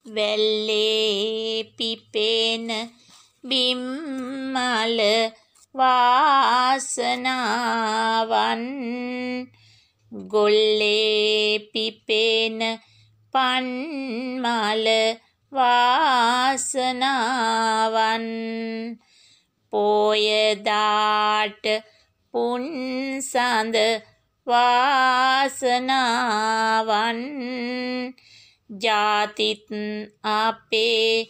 වැල්ලේ පිපෙන බිම්මල වාසනාවන් ගොල්ලේ පිපෙන පන්මල වාසනාවන් පෝයදාට පුන්සඳ වාසනාවන් ජාතිත් අපේ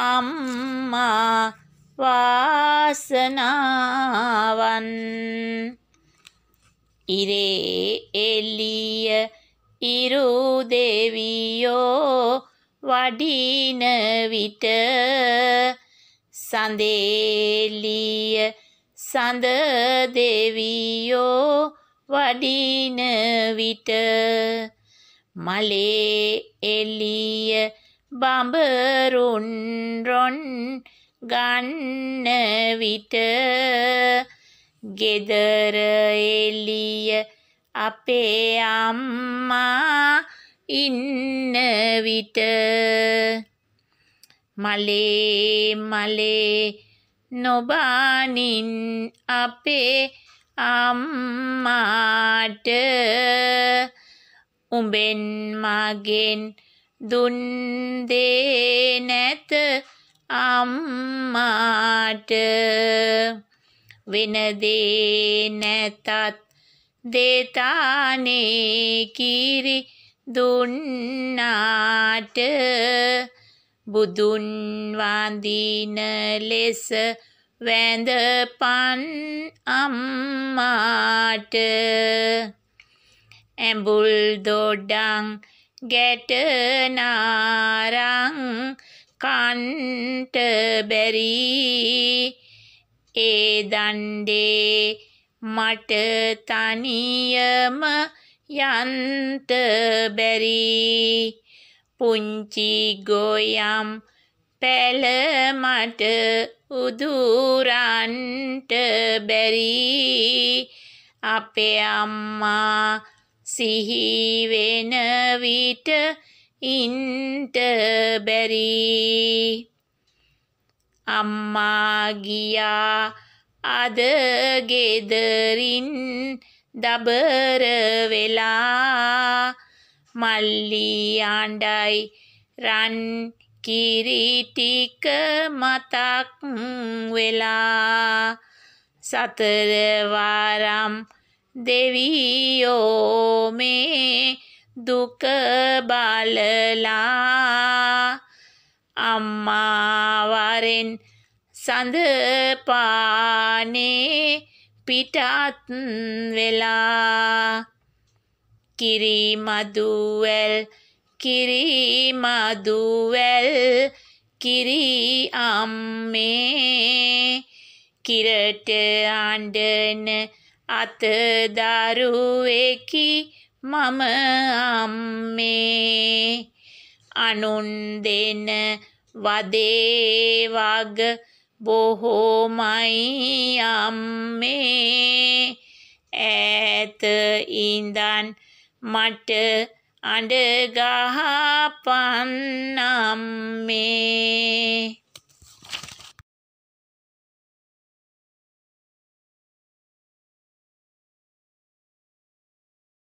අම්මා වාසනාවන් ඉරේ එලිය ඉරු දෙවියෝ වඩින විට සඳේලිය සඳ දෙවියෝ වඩින විට මලේ එලිය බඹරුන් රොන් ගන්න විට ගෙදර එළිය අපේ අම්මා ඉන්න විට මලේ මලේ නොබානින් අපේ අම්මාට උඹෙන් මගෙන් දුන් දේ නැත අම්මාට වෙන දේ නැතත් දේතානේ කිරි දුන්නාට බුදුන් වඳින ලෙස වැඳපන් අම්මාට ඇඹුල් දොඩං ගැටනාරං කන්ට බැරි ඒ දණ්ඩේ මට තනියම යන්ත බැරි පුංචි ගොයම් පැල මට උදුරන්ට බැරි අපේ අම්මා සිහිවෙන විට ඉන්ට බැරි අම්මා ගියා අද ගෙදරින් දබර වෙලා මල්ලි ආණ්ඩයි රන් කිරිටික මතක් වෙලා සතර වාරම් දෙවියෝ මේ දුක බලලා අම්මා වරෙන් සඳ පානේ පිටත් වෙලා කිරි මදුවැල් කිරි මදුවැල් කිරි අම්මේ කිරට අඬන අත දරුවෙකි මම අම්මේ අනුන් දෙන වදේ වග බොහෝමයි අම්මේ ඈත ඉඳන් මට අඬ ගහපන් අම්මේ